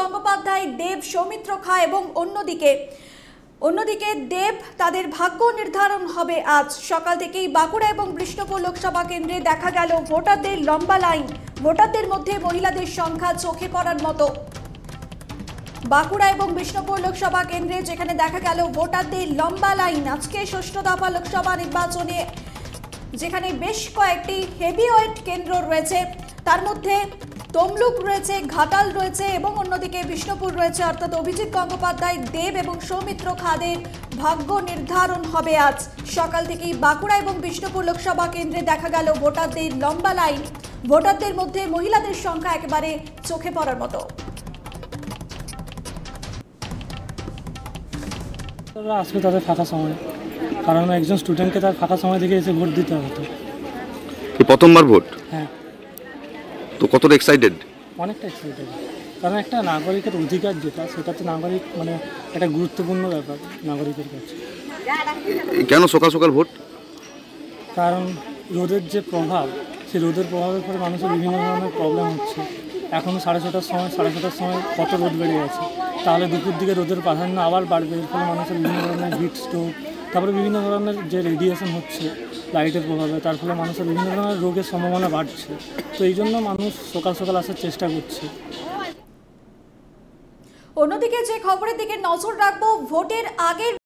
গঙ্গোপাধ্যায় দেব সৌমিত্র খা এবং অন্যদিকে অন্যদিকে দেব তাদের ভাগ্য নির্ধারণ হবে আজ সকাল থেকেই বাঁকুড়া এবং বিষ্ণুপুর লোকসভা কেন্দ্রে দেখা গেল ভোটারদের লম্বা লাইন ভোটারদের মধ্যে মহিলাদের সংখ্যা চোখে পড়ার মতো বাঁকুড়া এবং বিষ্ণুপুর লোকসভা কেন্দ্রে যেখানে দেখা গেল ভোটারদের লম্বা লাইন আজকে ষষ্ঠ দফা লোকসভা নির্বাচনে যেখানে বেশ কয়েকটি হেভিওয়েট কেন্দ্র রয়েছে তার মধ্যে তমলুক রয়েছে ঘাটাল রয়েছে এবং অন্যদিকে বিষ্ণুপুর রয়েছে অর্থাৎ অভিজিৎ গঙ্গোপাধ্যায় দেব এবং সৌমিত্র খাদের ভাগ্য নির্ধারণ হবে আজ সকাল থেকেই বাঁকুড়া এবং বিষ্ণুপুর লোকসভা কেন্দ্রে দেখা গেল ভোটারদের লম্বা লাইন ভোটারদের মধ্যে মহিলাদের সংখ্যা একেবারে চোখে পড়ার মতো আসবে তাদের ফাঁকা সময় কারণ একজন স্টুডেন্টকে তার ফাঁকা সময় থেকে এসে ভোট দিতে হতো প্রথমবার ভোট হ্যাঁ তো কতটা এক্সাইটেড অনেকটা এক্সাইটেড কারণ একটা নাগরিকের অধিকার যেটা সেটা তো নাগরিক মানে একটা গুরুত্বপূর্ণ ব্যাপার নাগরিকের কাছে কেন সকাল সকাল ভোট কারণ রোদের যে প্রভাব সেই রোদের প্রভাবের ফলে মানুষের বিভিন্ন ধরনের প্রবলেম হচ্ছে এখনও সাড়ে ছটার সময় সাড়ে ছটার সময় কত রোদ বেড়ে গেছে তাহলে দুপুর দিকে রোদের প্রাধান্য আবার বাড়বে এর ফলে মানুষের বিভিন্ন ধরনের হিট স্ট্রোক তারপরে বিভিন্ন ধরনের যে রেডিয়েশন হচ্ছে লাইটের প্রভাবে তার ফলে মানুষের বিভিন্ন ধরনের রোগের সম্ভাবনা বাড়ছে তো এই জন্য মানুষ সকাল সকাল আসার চেষ্টা করছে অন্যদিকে যে খবরের দিকে নজর রাখবো ভোটের আগের